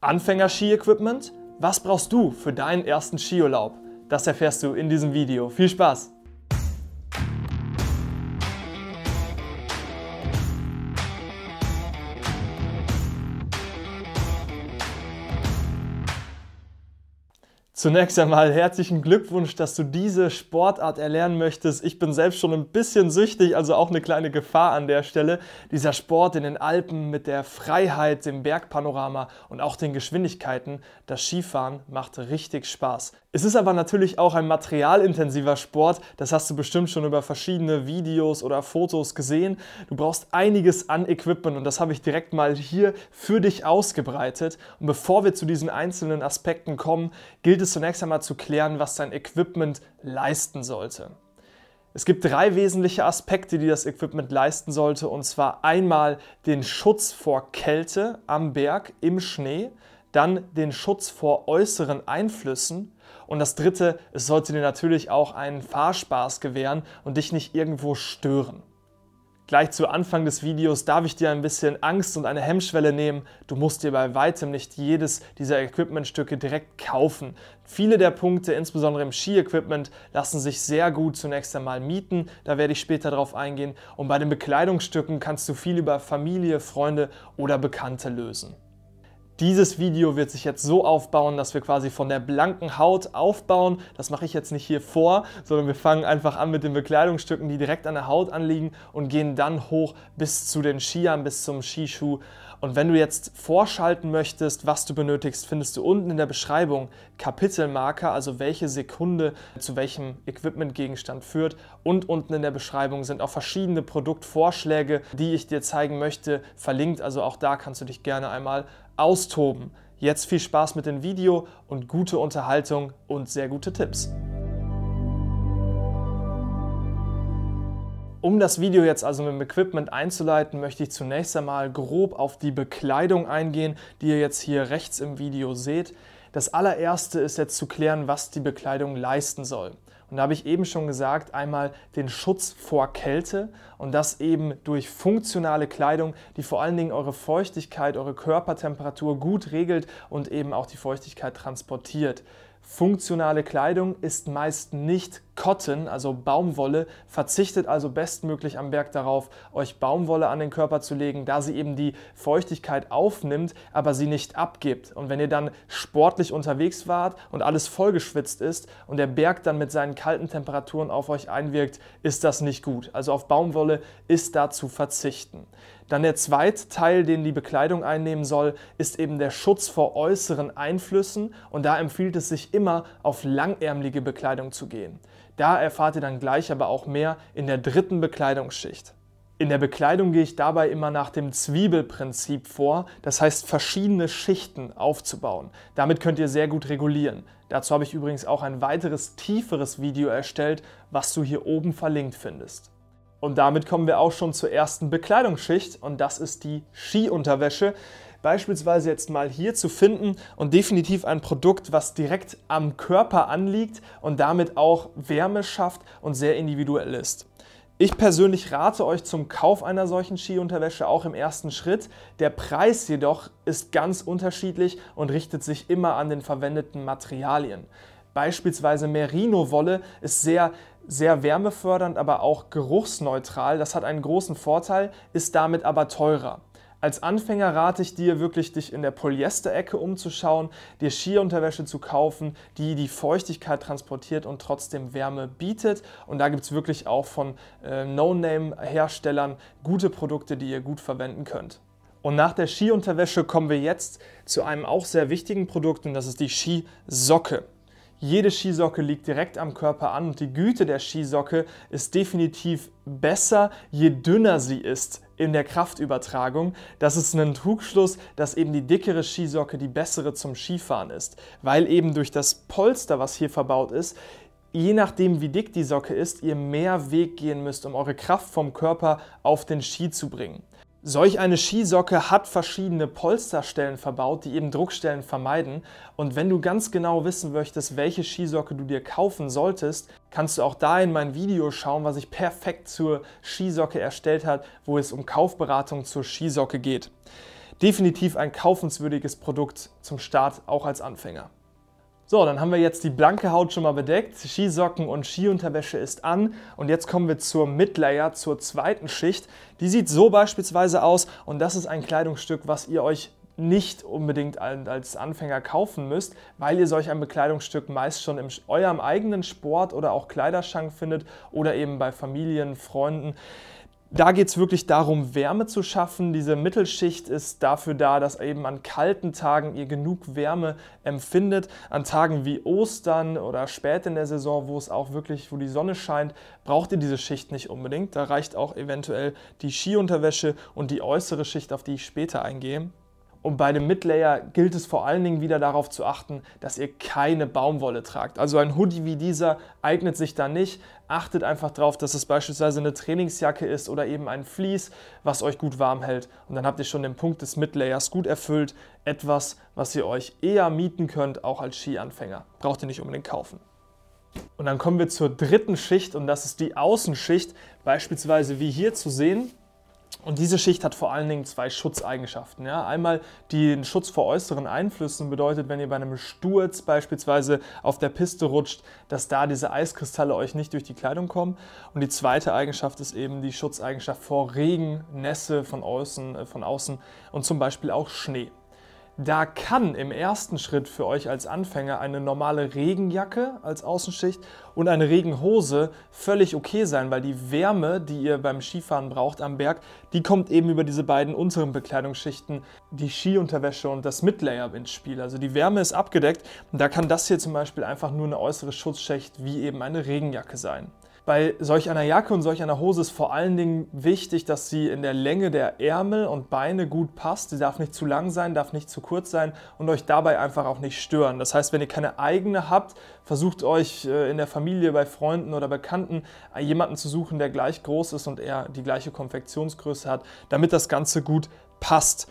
Anfänger-Ski-Equipment? Was brauchst du für deinen ersten Skiurlaub? Das erfährst du in diesem Video. Viel Spaß! Zunächst einmal herzlichen Glückwunsch, dass du diese Sportart erlernen möchtest. Ich bin selbst schon ein bisschen süchtig, also auch eine kleine Gefahr an der Stelle. Dieser Sport in den Alpen mit der Freiheit, dem Bergpanorama und auch den Geschwindigkeiten, das Skifahren macht richtig Spaß. Es ist aber natürlich auch ein materialintensiver Sport, das hast du bestimmt schon über verschiedene Videos oder Fotos gesehen. Du brauchst einiges an Equipment und das habe ich direkt mal hier für dich ausgebreitet. Und bevor wir zu diesen einzelnen Aspekten kommen, gilt es es zunächst einmal zu klären, was dein Equipment leisten sollte. Es gibt drei wesentliche Aspekte, die das Equipment leisten sollte, und zwar einmal den Schutz vor Kälte am Berg im Schnee, dann den Schutz vor äußeren Einflüssen und das dritte, es sollte dir natürlich auch einen Fahrspaß gewähren und dich nicht irgendwo stören. Gleich zu Anfang des Videos darf ich dir ein bisschen Angst und eine Hemmschwelle nehmen. Du musst dir bei weitem nicht jedes dieser Equipmentstücke direkt kaufen. Viele der Punkte, insbesondere im Ski-Equipment, lassen sich sehr gut zunächst einmal mieten. Da werde ich später darauf eingehen. Und bei den Bekleidungsstücken kannst du viel über Familie, Freunde oder Bekannte lösen. Dieses Video wird sich jetzt so aufbauen, dass wir quasi von der blanken Haut aufbauen. Das mache ich jetzt nicht hier vor, sondern wir fangen einfach an mit den Bekleidungsstücken, die direkt an der Haut anliegen und gehen dann hoch bis zu den Skiern, bis zum Skischuh und wenn du jetzt vorschalten möchtest, was du benötigst, findest du unten in der Beschreibung Kapitelmarker, also welche Sekunde zu welchem Equipmentgegenstand führt. Und unten in der Beschreibung sind auch verschiedene Produktvorschläge, die ich dir zeigen möchte, verlinkt. Also auch da kannst du dich gerne einmal austoben. Jetzt viel Spaß mit dem Video und gute Unterhaltung und sehr gute Tipps. Um das Video jetzt also mit dem Equipment einzuleiten, möchte ich zunächst einmal grob auf die Bekleidung eingehen, die ihr jetzt hier rechts im Video seht. Das allererste ist jetzt zu klären, was die Bekleidung leisten soll. Und da habe ich eben schon gesagt, einmal den Schutz vor Kälte und das eben durch funktionale Kleidung, die vor allen Dingen eure Feuchtigkeit, eure Körpertemperatur gut regelt und eben auch die Feuchtigkeit transportiert. Funktionale Kleidung ist meist nicht Cotton, also Baumwolle. Verzichtet also bestmöglich am Berg darauf, euch Baumwolle an den Körper zu legen, da sie eben die Feuchtigkeit aufnimmt, aber sie nicht abgibt. Und wenn ihr dann sportlich unterwegs wart und alles vollgeschwitzt ist und der Berg dann mit seinen kalten Temperaturen auf euch einwirkt, ist das nicht gut. Also auf Baumwolle ist da zu verzichten. Dann der zweite Teil, den die Bekleidung einnehmen soll, ist eben der Schutz vor äußeren Einflüssen und da empfiehlt es sich immer, auf langärmliche Bekleidung zu gehen. Da erfahrt ihr dann gleich aber auch mehr in der dritten Bekleidungsschicht. In der Bekleidung gehe ich dabei immer nach dem Zwiebelprinzip vor, das heißt verschiedene Schichten aufzubauen. Damit könnt ihr sehr gut regulieren. Dazu habe ich übrigens auch ein weiteres tieferes Video erstellt, was du hier oben verlinkt findest. Und damit kommen wir auch schon zur ersten Bekleidungsschicht und das ist die Skiunterwäsche beispielsweise jetzt mal hier zu finden und definitiv ein Produkt, was direkt am Körper anliegt und damit auch Wärme schafft und sehr individuell ist. Ich persönlich rate euch zum Kauf einer solchen Skiunterwäsche auch im ersten Schritt. Der Preis jedoch ist ganz unterschiedlich und richtet sich immer an den verwendeten Materialien. Beispielsweise Merino-Wolle ist sehr, sehr wärmefördernd, aber auch geruchsneutral. Das hat einen großen Vorteil, ist damit aber teurer. Als Anfänger rate ich dir wirklich, dich in der Polyester-Ecke umzuschauen, dir Skiunterwäsche zu kaufen, die die Feuchtigkeit transportiert und trotzdem Wärme bietet. Und da gibt es wirklich auch von äh, No-Name-Herstellern gute Produkte, die ihr gut verwenden könnt. Und nach der Skiunterwäsche kommen wir jetzt zu einem auch sehr wichtigen Produkt und das ist die Skisocke. Jede Skisocke liegt direkt am Körper an und die Güte der Skisocke ist definitiv besser, je dünner sie ist in der Kraftübertragung. Das ist ein Trugschluss, dass eben die dickere Skisocke die bessere zum Skifahren ist, weil eben durch das Polster, was hier verbaut ist, je nachdem wie dick die Socke ist, ihr mehr Weg gehen müsst, um eure Kraft vom Körper auf den Ski zu bringen. Solch eine Skisocke hat verschiedene Polsterstellen verbaut, die eben Druckstellen vermeiden. Und wenn du ganz genau wissen möchtest, welche Skisocke du dir kaufen solltest, kannst du auch da in mein Video schauen, was ich perfekt zur Skisocke erstellt hat, wo es um Kaufberatung zur Skisocke geht. Definitiv ein kaufenswürdiges Produkt zum Start, auch als Anfänger. So, dann haben wir jetzt die blanke Haut schon mal bedeckt, Skisocken und Skiunterwäsche ist an und jetzt kommen wir zur Midlayer, zur zweiten Schicht. Die sieht so beispielsweise aus und das ist ein Kleidungsstück, was ihr euch nicht unbedingt als Anfänger kaufen müsst, weil ihr solch ein Bekleidungsstück meist schon in eurem eigenen Sport oder auch Kleiderschrank findet oder eben bei Familien, Freunden. Da geht es wirklich darum, Wärme zu schaffen. Diese Mittelschicht ist dafür da, dass eben an kalten Tagen ihr genug Wärme empfindet. An Tagen wie Ostern oder spät in der Saison, wo es auch wirklich, wo die Sonne scheint, braucht ihr diese Schicht nicht unbedingt. Da reicht auch eventuell die Skiunterwäsche und die äußere Schicht, auf die ich später eingehe. Und bei dem Midlayer gilt es vor allen Dingen wieder darauf zu achten, dass ihr keine Baumwolle tragt. Also ein Hoodie wie dieser eignet sich da nicht. Achtet einfach darauf, dass es beispielsweise eine Trainingsjacke ist oder eben ein Vlies, was euch gut warm hält. Und dann habt ihr schon den Punkt des Midlayers gut erfüllt. Etwas, was ihr euch eher mieten könnt, auch als Skianfänger. Braucht ihr nicht unbedingt kaufen. Und dann kommen wir zur dritten Schicht und das ist die Außenschicht, beispielsweise wie hier zu sehen. Und diese Schicht hat vor allen Dingen zwei Schutzeigenschaften. Ja? Einmal den Schutz vor äußeren Einflüssen bedeutet, wenn ihr bei einem Sturz beispielsweise auf der Piste rutscht, dass da diese Eiskristalle euch nicht durch die Kleidung kommen. Und die zweite Eigenschaft ist eben die Schutzeigenschaft vor Regen, Nässe von außen, äh, von außen und zum Beispiel auch Schnee. Da kann im ersten Schritt für euch als Anfänger eine normale Regenjacke als Außenschicht und eine Regenhose völlig okay sein, weil die Wärme, die ihr beim Skifahren braucht am Berg, die kommt eben über diese beiden unteren Bekleidungsschichten, die Skiunterwäsche und das Midlayer ins Spiel. Also die Wärme ist abgedeckt und da kann das hier zum Beispiel einfach nur eine äußere Schutzschicht wie eben eine Regenjacke sein. Bei solch einer Jacke und solch einer Hose ist vor allen Dingen wichtig, dass sie in der Länge der Ärmel und Beine gut passt. Sie darf nicht zu lang sein, darf nicht zu kurz sein und euch dabei einfach auch nicht stören. Das heißt, wenn ihr keine eigene habt, versucht euch äh, in der Familie, bei Freunden oder Bekannten äh, jemanden zu suchen, der gleich groß ist und eher die gleiche Konfektionsgröße hat, damit das Ganze gut passt.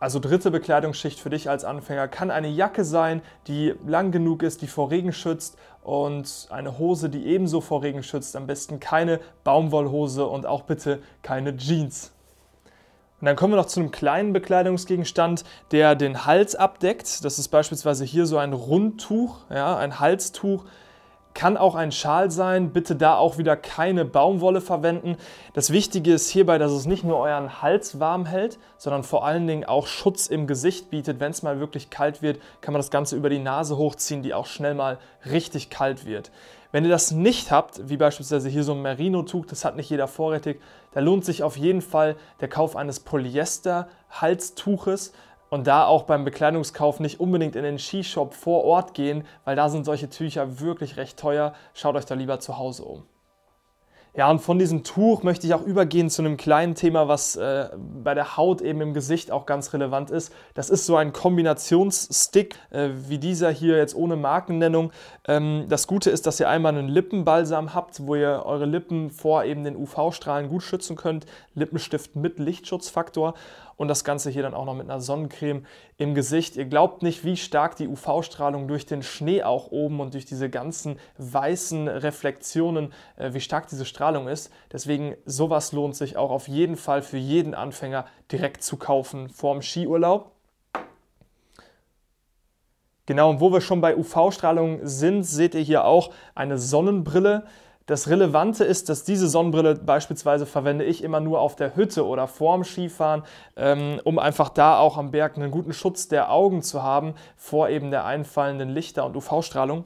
Also dritte Bekleidungsschicht für dich als Anfänger kann eine Jacke sein, die lang genug ist, die vor Regen schützt und eine Hose, die ebenso vor Regen schützt. Am besten keine Baumwollhose und auch bitte keine Jeans. Und dann kommen wir noch zu einem kleinen Bekleidungsgegenstand, der den Hals abdeckt. Das ist beispielsweise hier so ein Rundtuch, ja, ein Halstuch, kann auch ein Schal sein. Bitte da auch wieder keine Baumwolle verwenden. Das Wichtige ist hierbei, dass es nicht nur euren Hals warm hält, sondern vor allen Dingen auch Schutz im Gesicht bietet. Wenn es mal wirklich kalt wird, kann man das Ganze über die Nase hochziehen, die auch schnell mal richtig kalt wird. Wenn ihr das nicht habt, wie beispielsweise hier so ein Merino-Tuch, das hat nicht jeder vorrätig, da lohnt sich auf jeden Fall der Kauf eines Polyester-Halstuches. Und da auch beim Bekleidungskauf nicht unbedingt in den Skishop vor Ort gehen, weil da sind solche Tücher wirklich recht teuer. Schaut euch da lieber zu Hause um. Ja, und von diesem Tuch möchte ich auch übergehen zu einem kleinen Thema, was äh, bei der Haut eben im Gesicht auch ganz relevant ist. Das ist so ein Kombinationsstick, äh, wie dieser hier jetzt ohne Markennennung. Ähm, das Gute ist, dass ihr einmal einen Lippenbalsam habt, wo ihr eure Lippen vor eben den UV-Strahlen gut schützen könnt. Lippenstift mit Lichtschutzfaktor und das Ganze hier dann auch noch mit einer Sonnencreme im Gesicht. Ihr glaubt nicht, wie stark die UV-Strahlung durch den Schnee auch oben und durch diese ganzen weißen Reflexionen, äh, wie stark diese Strahlung ist. Deswegen sowas lohnt sich auch auf jeden Fall für jeden Anfänger direkt zu kaufen vorm Skiurlaub. Genau, und wo wir schon bei UV-Strahlung sind, seht ihr hier auch eine Sonnenbrille. Das Relevante ist, dass diese Sonnenbrille beispielsweise verwende ich immer nur auf der Hütte oder vorm Skifahren, ähm, um einfach da auch am Berg einen guten Schutz der Augen zu haben vor eben der einfallenden Lichter und UV-Strahlung.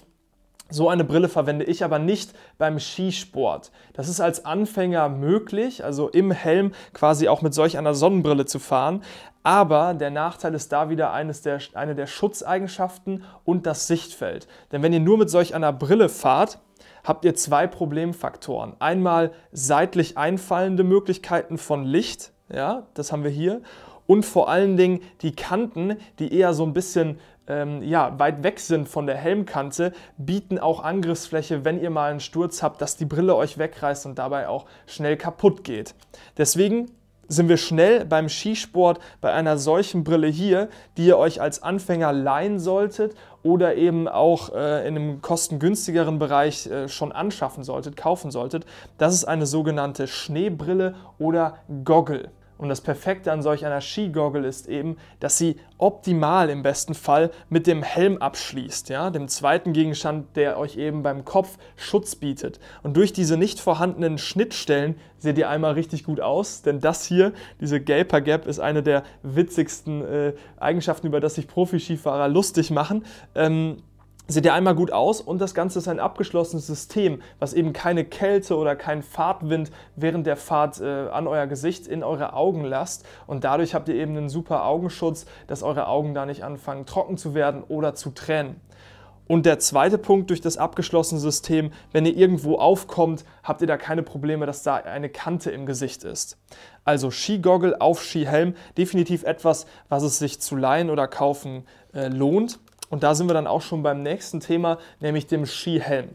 So eine Brille verwende ich aber nicht beim Skisport. Das ist als Anfänger möglich, also im Helm quasi auch mit solch einer Sonnenbrille zu fahren. Aber der Nachteil ist da wieder eines der, eine der Schutzeigenschaften und das Sichtfeld. Denn wenn ihr nur mit solch einer Brille fahrt, habt ihr zwei Problemfaktoren. Einmal seitlich einfallende Möglichkeiten von Licht, ja, das haben wir hier, und vor allen Dingen die Kanten, die eher so ein bisschen ähm, ja, weit weg sind von der Helmkante, bieten auch Angriffsfläche, wenn ihr mal einen Sturz habt, dass die Brille euch wegreißt und dabei auch schnell kaputt geht. Deswegen sind wir schnell beim Skisport bei einer solchen Brille hier, die ihr euch als Anfänger leihen solltet oder eben auch äh, in einem kostengünstigeren Bereich äh, schon anschaffen solltet, kaufen solltet. Das ist eine sogenannte Schneebrille oder Goggle. Und das Perfekte an solch einer Skigoggle ist eben, dass sie optimal im besten Fall mit dem Helm abschließt, ja, dem zweiten Gegenstand, der euch eben beim Kopf Schutz bietet. Und durch diese nicht vorhandenen Schnittstellen seht ihr einmal richtig gut aus, denn das hier, diese Gaper Gap, ist eine der witzigsten äh, Eigenschaften, über das sich Profi-Skifahrer lustig machen. Ähm, sieht er einmal gut aus und das Ganze ist ein abgeschlossenes System, was eben keine Kälte oder keinen Fahrtwind während der Fahrt äh, an euer Gesicht, in eure Augen lasst und dadurch habt ihr eben einen super Augenschutz, dass eure Augen da nicht anfangen trocken zu werden oder zu tränen. Und der zweite Punkt durch das abgeschlossene System, wenn ihr irgendwo aufkommt, habt ihr da keine Probleme, dass da eine Kante im Gesicht ist. Also Skigoggle auf Skihelm, definitiv etwas, was es sich zu leihen oder kaufen äh, lohnt. Und da sind wir dann auch schon beim nächsten Thema, nämlich dem Skihelm.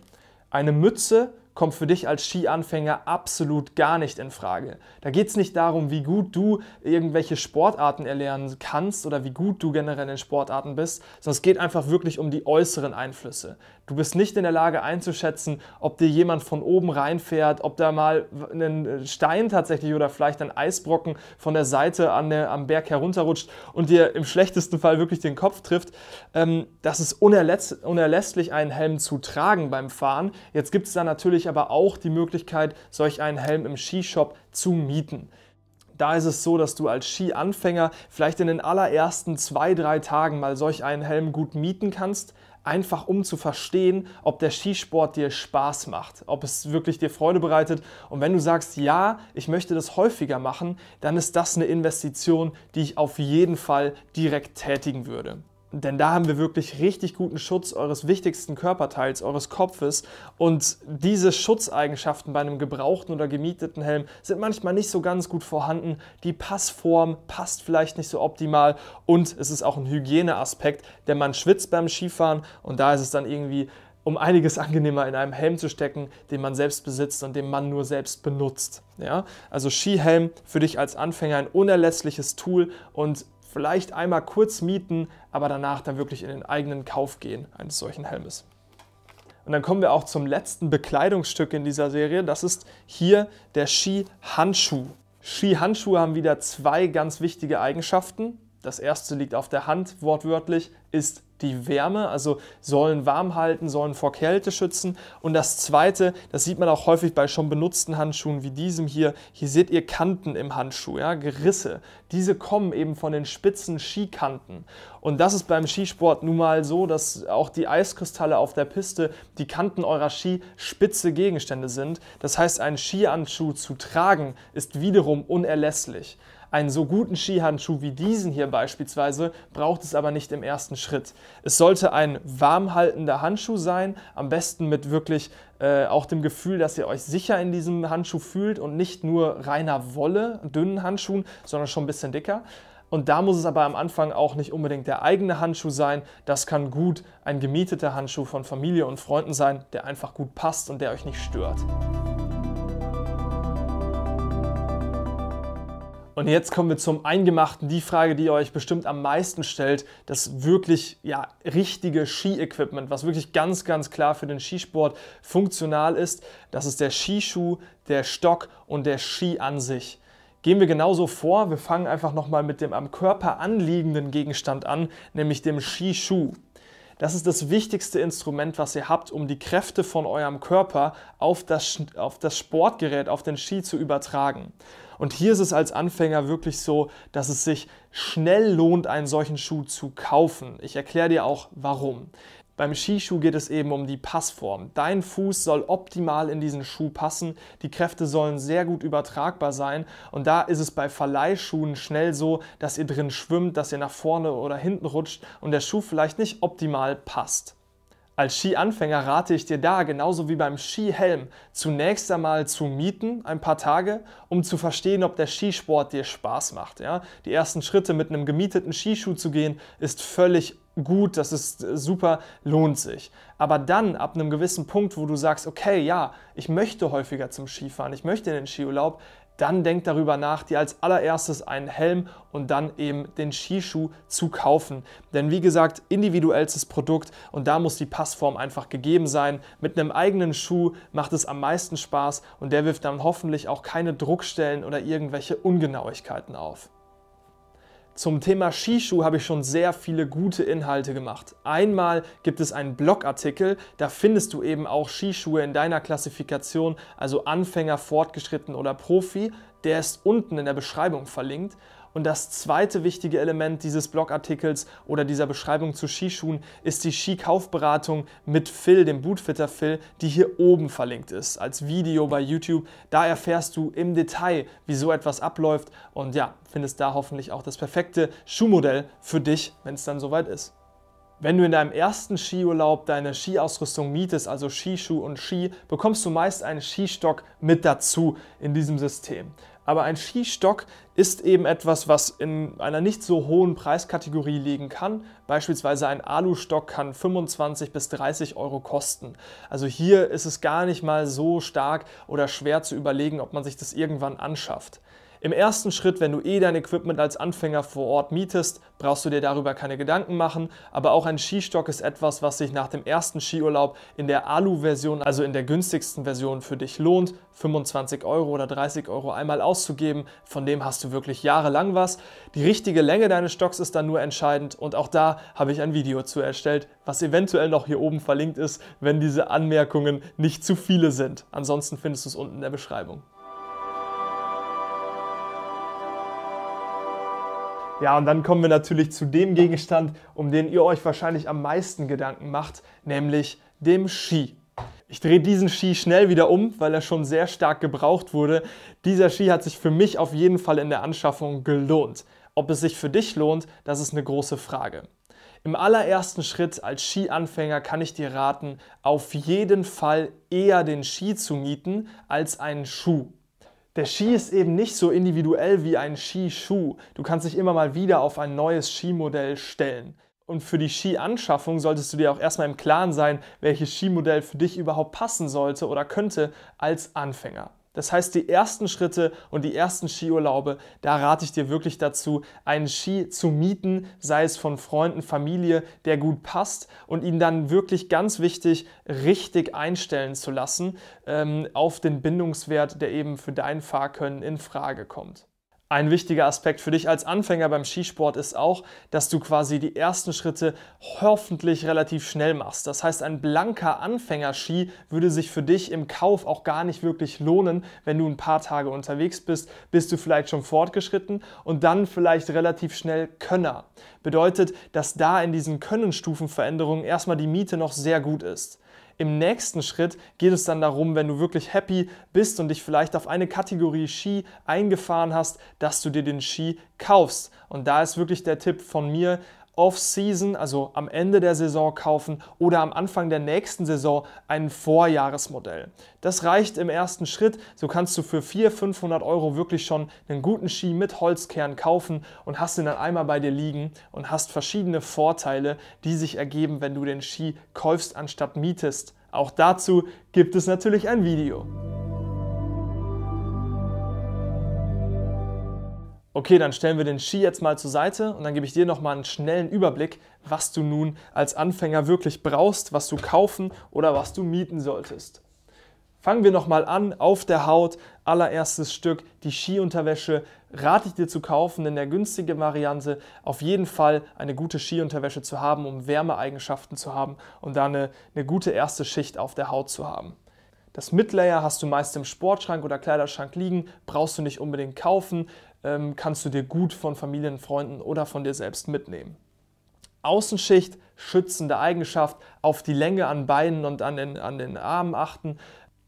Eine Mütze kommt für dich als Skianfänger absolut gar nicht in Frage. Da geht es nicht darum, wie gut du irgendwelche Sportarten erlernen kannst oder wie gut du generell in Sportarten bist, sondern es geht einfach wirklich um die äußeren Einflüsse. Du bist nicht in der Lage einzuschätzen, ob dir jemand von oben reinfährt, ob da mal ein Stein tatsächlich oder vielleicht ein Eisbrocken von der Seite an der, am Berg herunterrutscht und dir im schlechtesten Fall wirklich den Kopf trifft. Ähm, das ist unerlässlich, einen Helm zu tragen beim Fahren. Jetzt gibt es da natürlich aber auch die Möglichkeit, solch einen Helm im Skishop zu mieten. Da ist es so, dass du als Skianfänger vielleicht in den allerersten zwei, drei Tagen mal solch einen Helm gut mieten kannst, einfach um zu verstehen, ob der Skisport dir Spaß macht, ob es wirklich dir Freude bereitet. Und wenn du sagst, ja, ich möchte das häufiger machen, dann ist das eine Investition, die ich auf jeden Fall direkt tätigen würde. Denn da haben wir wirklich richtig guten Schutz eures wichtigsten Körperteils, eures Kopfes. Und diese Schutzeigenschaften bei einem gebrauchten oder gemieteten Helm sind manchmal nicht so ganz gut vorhanden. Die Passform passt vielleicht nicht so optimal. Und es ist auch ein Hygieneaspekt, denn man schwitzt beim Skifahren und da ist es dann irgendwie um einiges angenehmer in einem Helm zu stecken, den man selbst besitzt und den man nur selbst benutzt. Ja? Also Skihelm für dich als Anfänger ein unerlässliches Tool und vielleicht einmal kurz mieten, aber danach dann wirklich in den eigenen Kauf gehen eines solchen Helmes. Und dann kommen wir auch zum letzten Bekleidungsstück in dieser Serie. Das ist hier der Skihandschuh. Skihandschuhe haben wieder zwei ganz wichtige Eigenschaften das erste liegt auf der Hand, wortwörtlich, ist die Wärme, also sollen warm halten, sollen vor Kälte schützen. Und das zweite, das sieht man auch häufig bei schon benutzten Handschuhen wie diesem hier. Hier seht ihr Kanten im Handschuh, ja, Gerisse. Diese kommen eben von den spitzen Skikanten. Und das ist beim Skisport nun mal so, dass auch die Eiskristalle auf der Piste, die Kanten eurer Ski spitze Gegenstände sind. Das heißt, einen Skihandschuh zu tragen ist wiederum unerlässlich. Einen so guten Skihandschuh wie diesen hier beispielsweise braucht es aber nicht im ersten Schritt. Es sollte ein warmhaltender Handschuh sein, am besten mit wirklich äh, auch dem Gefühl, dass ihr euch sicher in diesem Handschuh fühlt und nicht nur reiner Wolle, dünnen Handschuhen, sondern schon ein bisschen dicker. Und da muss es aber am Anfang auch nicht unbedingt der eigene Handschuh sein. Das kann gut ein gemieteter Handschuh von Familie und Freunden sein, der einfach gut passt und der euch nicht stört. Und jetzt kommen wir zum Eingemachten, die Frage, die ihr euch bestimmt am meisten stellt, das wirklich ja, richtige Ski-Equipment, was wirklich ganz, ganz klar für den Skisport funktional ist. Das ist der Skischuh, der Stock und der Ski an sich. Gehen wir genauso vor, wir fangen einfach nochmal mit dem am Körper anliegenden Gegenstand an, nämlich dem Skischuh. Das ist das wichtigste Instrument, was ihr habt, um die Kräfte von eurem Körper auf das, auf das Sportgerät, auf den Ski zu übertragen. Und hier ist es als Anfänger wirklich so, dass es sich schnell lohnt, einen solchen Schuh zu kaufen. Ich erkläre dir auch warum. Beim Skischuh geht es eben um die Passform. Dein Fuß soll optimal in diesen Schuh passen, die Kräfte sollen sehr gut übertragbar sein und da ist es bei Verleihschuhen schnell so, dass ihr drin schwimmt, dass ihr nach vorne oder hinten rutscht und der Schuh vielleicht nicht optimal passt. Als Skianfänger rate ich dir da, genauso wie beim Skihelm, zunächst einmal zu mieten, ein paar Tage, um zu verstehen, ob der Skisport dir Spaß macht. Ja? Die ersten Schritte mit einem gemieteten Skischuh zu gehen, ist völlig gut, das ist äh, super, lohnt sich. Aber dann ab einem gewissen Punkt, wo du sagst, okay, ja, ich möchte häufiger zum Skifahren, ich möchte in den Skiurlaub, dann denkt darüber nach, dir als allererstes einen Helm und dann eben den Skischuh zu kaufen. Denn wie gesagt, individuellstes Produkt und da muss die Passform einfach gegeben sein. Mit einem eigenen Schuh macht es am meisten Spaß und der wirft dann hoffentlich auch keine Druckstellen oder irgendwelche Ungenauigkeiten auf. Zum Thema Shishu habe ich schon sehr viele gute Inhalte gemacht. Einmal gibt es einen Blogartikel, da findest du eben auch Skischuhe in deiner Klassifikation, also Anfänger, Fortgeschritten oder Profi. Der ist unten in der Beschreibung verlinkt. Und das zweite wichtige Element dieses Blogartikels oder dieser Beschreibung zu Skischuhen ist die Skikaufberatung mit Phil, dem Bootfitter Phil, die hier oben verlinkt ist, als Video bei YouTube. Da erfährst du im Detail, wie so etwas abläuft und ja, findest da hoffentlich auch das perfekte Schuhmodell für dich, wenn es dann soweit ist. Wenn du in deinem ersten Skiurlaub deine Skiausrüstung mietest, also Skischuh und Ski, bekommst du meist einen Skistock mit dazu in diesem System aber ein Skistock ist eben etwas, was in einer nicht so hohen Preiskategorie liegen kann. Beispielsweise ein Alustock kann 25 bis 30 Euro kosten. Also hier ist es gar nicht mal so stark oder schwer zu überlegen, ob man sich das irgendwann anschafft. Im ersten Schritt, wenn du eh dein Equipment als Anfänger vor Ort mietest, brauchst du dir darüber keine Gedanken machen, aber auch ein Skistock ist etwas, was sich nach dem ersten Skiurlaub in der Alu-Version, also in der günstigsten Version für dich lohnt, 25 Euro oder 30 Euro einmal auszugeben, von dem hast du wirklich jahrelang was. Die richtige Länge deines Stocks ist dann nur entscheidend und auch da habe ich ein Video zu erstellt, was eventuell noch hier oben verlinkt ist, wenn diese Anmerkungen nicht zu viele sind. Ansonsten findest du es unten in der Beschreibung. Ja, und dann kommen wir natürlich zu dem Gegenstand, um den ihr euch wahrscheinlich am meisten Gedanken macht, nämlich dem Ski. Ich drehe diesen Ski schnell wieder um, weil er schon sehr stark gebraucht wurde. Dieser Ski hat sich für mich auf jeden Fall in der Anschaffung gelohnt. Ob es sich für dich lohnt, das ist eine große Frage. Im allerersten Schritt als Skianfänger kann ich dir raten, auf jeden Fall eher den Ski zu mieten als einen Schuh. Der Ski ist eben nicht so individuell wie ein Skischuh. Du kannst dich immer mal wieder auf ein neues Skimodell stellen. Und für die Skianschaffung solltest du dir auch erstmal im Klaren sein, welches Skimodell für dich überhaupt passen sollte oder könnte als Anfänger. Das heißt, die ersten Schritte und die ersten Skiurlaube, da rate ich dir wirklich dazu, einen Ski zu mieten, sei es von Freunden, Familie, der gut passt und ihn dann wirklich ganz wichtig richtig einstellen zu lassen ähm, auf den Bindungswert, der eben für dein Fahrkönnen in Frage kommt. Ein wichtiger Aspekt für dich als Anfänger beim Skisport ist auch, dass du quasi die ersten Schritte hoffentlich relativ schnell machst. Das heißt, ein blanker Anfängerski würde sich für dich im Kauf auch gar nicht wirklich lohnen, wenn du ein paar Tage unterwegs bist, bist du vielleicht schon fortgeschritten und dann vielleicht relativ schnell Könner. Bedeutet, dass da in diesen Könnenstufenveränderungen erstmal die Miete noch sehr gut ist. Im nächsten Schritt geht es dann darum, wenn du wirklich happy bist und dich vielleicht auf eine Kategorie Ski eingefahren hast, dass du dir den Ski kaufst. Und da ist wirklich der Tipp von mir, Off-Season, also am Ende der Saison kaufen oder am Anfang der nächsten Saison ein Vorjahresmodell. Das reicht im ersten Schritt. So kannst du für 400, 500 Euro wirklich schon einen guten Ski mit Holzkern kaufen und hast ihn dann einmal bei dir liegen und hast verschiedene Vorteile, die sich ergeben, wenn du den Ski kaufst anstatt mietest. Auch dazu gibt es natürlich ein Video. Okay, dann stellen wir den Ski jetzt mal zur Seite und dann gebe ich dir nochmal einen schnellen Überblick, was du nun als Anfänger wirklich brauchst, was du kaufen oder was du mieten solltest. Fangen wir nochmal an auf der Haut. Allererstes Stück, die Skiunterwäsche, rate ich dir zu kaufen, denn der günstige Variante auf jeden Fall eine gute Skiunterwäsche zu haben, um Wärmeeigenschaften zu haben und da eine, eine gute erste Schicht auf der Haut zu haben. Das Midlayer hast du meist im Sportschrank oder Kleiderschrank liegen, brauchst du nicht unbedingt kaufen ähm, kannst du dir gut von Familien, Freunden oder von dir selbst mitnehmen. Außenschicht, schützende Eigenschaft, auf die Länge an Beinen und an den, an den Armen achten.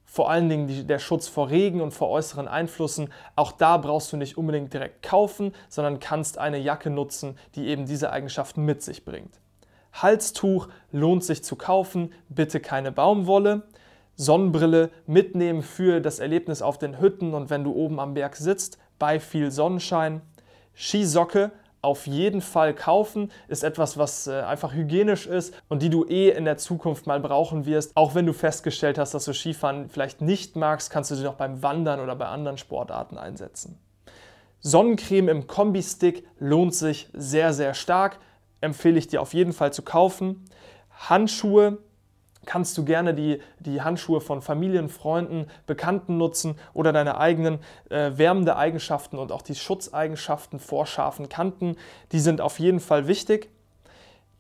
Vor allen Dingen die, der Schutz vor Regen und vor äußeren Einflüssen. Auch da brauchst du nicht unbedingt direkt kaufen, sondern kannst eine Jacke nutzen, die eben diese Eigenschaften mit sich bringt. Halstuch lohnt sich zu kaufen, bitte keine Baumwolle. Sonnenbrille mitnehmen für das Erlebnis auf den Hütten und wenn du oben am Berg sitzt, bei viel Sonnenschein. Skisocke auf jeden Fall kaufen, ist etwas, was äh, einfach hygienisch ist und die du eh in der Zukunft mal brauchen wirst. Auch wenn du festgestellt hast, dass du Skifahren vielleicht nicht magst, kannst du sie noch beim Wandern oder bei anderen Sportarten einsetzen. Sonnencreme im Kombi-Stick lohnt sich sehr, sehr stark. Empfehle ich dir auf jeden Fall zu kaufen. Handschuhe kannst du gerne die, die Handschuhe von Familien, Freunden, Bekannten nutzen oder deine eigenen äh, wärmende Eigenschaften und auch die Schutzeigenschaften vor scharfen Kanten. Die sind auf jeden Fall wichtig.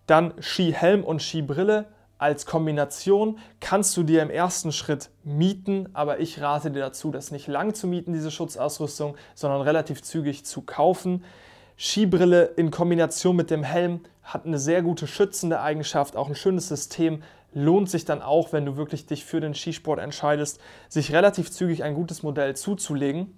Dann Skihelm und Skibrille als Kombination kannst du dir im ersten Schritt mieten, aber ich rate dir dazu, das nicht lang zu mieten, diese Schutzausrüstung, sondern relativ zügig zu kaufen. Skibrille in Kombination mit dem Helm hat eine sehr gute schützende Eigenschaft, auch ein schönes System, lohnt sich dann auch, wenn du wirklich dich für den Skisport entscheidest, sich relativ zügig ein gutes Modell zuzulegen.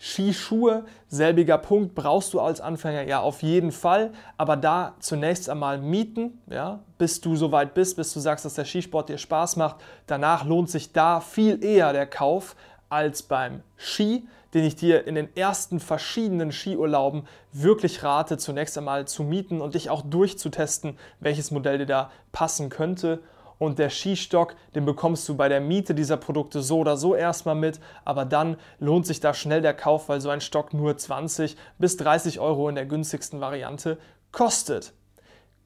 Skischuhe, selbiger Punkt, brauchst du als Anfänger ja auf jeden Fall, aber da zunächst einmal mieten, ja, bis du soweit bist, bis du sagst, dass der Skisport dir Spaß macht. Danach lohnt sich da viel eher der Kauf als beim Ski den ich dir in den ersten verschiedenen Skiurlauben wirklich rate, zunächst einmal zu mieten und dich auch durchzutesten, welches Modell dir da passen könnte. Und der Skistock, den bekommst du bei der Miete dieser Produkte so oder so erstmal mit, aber dann lohnt sich da schnell der Kauf, weil so ein Stock nur 20 bis 30 Euro in der günstigsten Variante kostet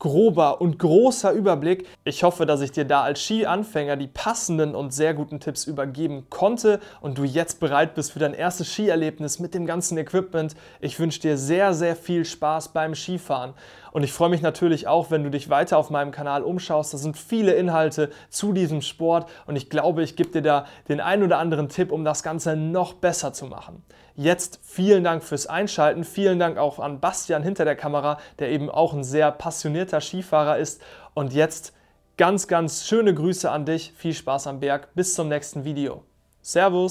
grober und großer Überblick. Ich hoffe, dass ich dir da als Skianfänger die passenden und sehr guten Tipps übergeben konnte und du jetzt bereit bist für dein erstes Skierlebnis mit dem ganzen Equipment. Ich wünsche dir sehr, sehr viel Spaß beim Skifahren. Und ich freue mich natürlich auch, wenn du dich weiter auf meinem Kanal umschaust. Da sind viele Inhalte zu diesem Sport und ich glaube, ich gebe dir da den einen oder anderen Tipp, um das Ganze noch besser zu machen. Jetzt vielen Dank fürs Einschalten. Vielen Dank auch an Bastian hinter der Kamera, der eben auch ein sehr passionierter Skifahrer ist. Und jetzt ganz, ganz schöne Grüße an dich. Viel Spaß am Berg. Bis zum nächsten Video. Servus.